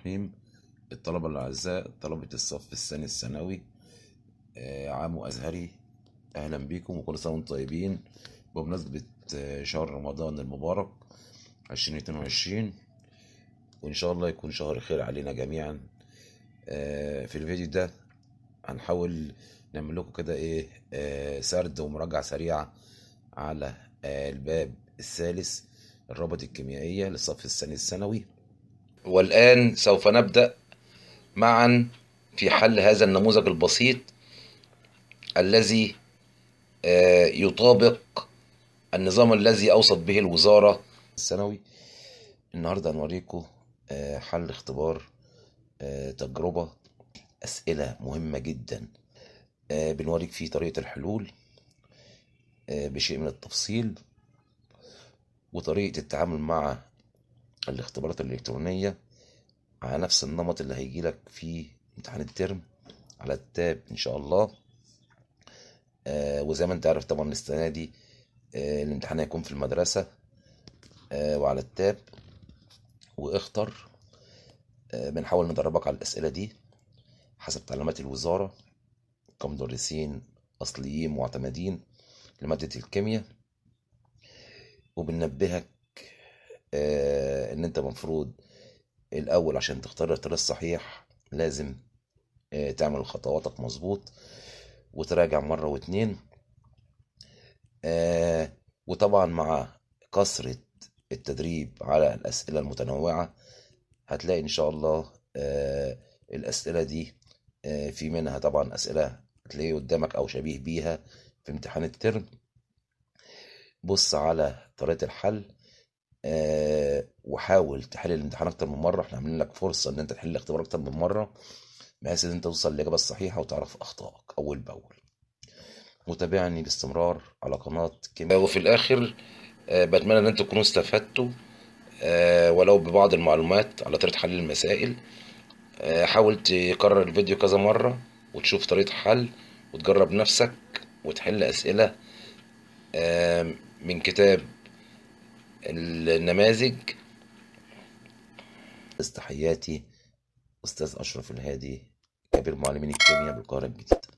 الرحيم الطلبة الأعزاء طلبة الصف الثاني الثانوي آه، عام أزهري أهلا بيكم وكل سنة وأنتم طيبين بمناسبة آه، شهر رمضان المبارك عشرين اتنين وعشرين وإن شاء الله يكون شهر خير علينا جميعا آه، في الفيديو ده هنحاول نعمل لكم كده إيه سرد ومراجعة سريعة على الباب الثالث الرابط الكيميائية للصف الثاني الثانوي والآن سوف نبدأ معا في حل هذا النموذج البسيط الذي آه، يطابق النظام الذي أوصت به الوزارة الثانوي النهاردة هنوريكم آه، حل اختبار آه، تجربة أسئلة مهمة جدا بنوريك فيه طريقة الحلول بشيء من التفصيل وطريقة التعامل مع الاختبارات الإلكترونية على نفس النمط اللي هيجيلك في امتحان الترم على التاب إن شاء الله آه وزي ما أنت عارف طبعا السنة دي آه الامتحان هيكون في المدرسة آه وعلى التاب واختر آه بنحاول ندربك على الأسئلة دي حسب تعليمات الوزارة كمدرسين أصليين معتمدين لمادة الكيمياء وبننبهك آه، ان انت مفروض الاول عشان تختار الاختيار الصحيح لازم آه، تعمل خطواتك مظبوط وتراجع مرة واتنين آه، وطبعا مع كثرة التدريب على الأسئلة المتنوعة هتلاقي إن شاء الله آه، الأسئلة دي في منها طبعا أسئلة هتلاقيه قدامك أو شبيه بيها في امتحان الترم بص على طريقة الحل وحاول تحل الامتحان اكتر من مره احنا عاملين لك فرصه ان انت تحل الاختبار اكتر من مره بحيث ان انت توصل للاجابه الصحيحه وتعرف اخطائك اول باول وتابعني باستمرار على قناه كيمياء وفي الاخر آه، بتمنى ان انتم تكونوا استفدتوا آه، ولو ببعض المعلومات على طريقه حل المسائل آه، حاول تكرر الفيديو كذا مره وتشوف طريقه حل وتجرب نفسك وتحل اسئله من كتاب النماذج استحياتي أستاذ أشرف الهادي كبير معلمين الكيمياء بالقاهرة الجديدة